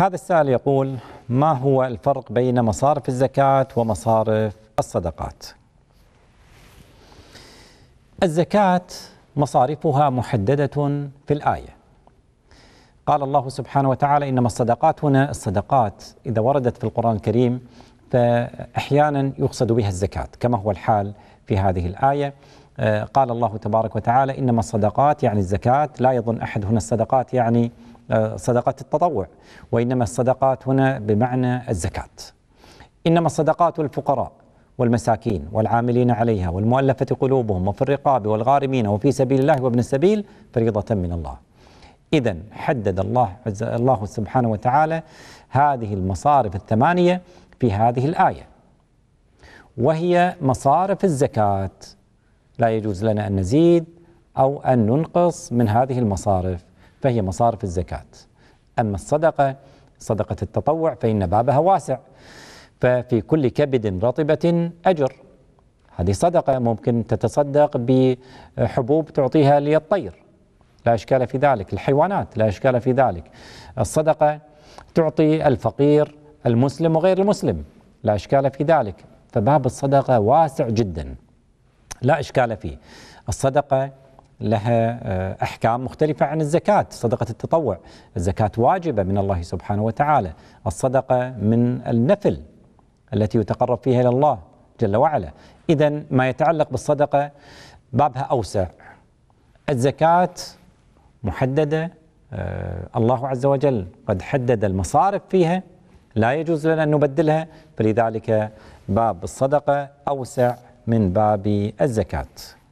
هذا السائل يقول ما هو الفرق بين مصارف الزكاة ومصارف الصدقات الزكاة مصارفها محددة في الآية قال الله سبحانه وتعالى إنما الصدقات هنا الصدقات إذا وردت في القرآن الكريم فأحيانا يقصد بها الزكاة كما هو الحال في هذه الآية آه، قال الله تبارك وتعالى إنما الصدقات يعني الزكاة لا يظن أحد هنا الصدقات يعني صدقات التطوع وإنما الصدقات هنا بمعنى الزكاة إنما الصدقات الفقراء والمساكين والعاملين عليها والمؤلفة قلوبهم وفي الرقاب والغارمين وفي سبيل الله وابن السبيل فريضة من الله إذا حدد الله عز الله سبحانه وتعالى هذه المصارف الثمانية في هذه الآية وهي مصارف الزكاة لا يجوز لنا أن نزيد أو أن ننقص من هذه المصارف فهي مصارف الزكاة أما الصدقة صدقة التطوع فإن بابها واسع ففي كل كبد رطبة أجر هذه صدقة ممكن تتصدق بحبوب تعطيها للطير لا إشكال في ذلك الحيوانات لا إشكال في ذلك الصدقة تعطي الفقير المسلم وغير المسلم لا إشكال في ذلك فباب الصدقة واسع جدا لا إشكال فيه الصدقة لها آه، احكام مختلفه عن الزكاه، صدقه التطوع، الزكاه واجبه من الله سبحانه وتعالى، الصدقه من النفل التي يتقرب فيها الى الله جل وعلا، اذا ما يتعلق بالصدقه بابها اوسع. الزكاه محدده آه، الله عز وجل قد حدد المصارف فيها لا يجوز لنا ان نبدلها فلذلك باب الصدقه اوسع من باب الزكاه.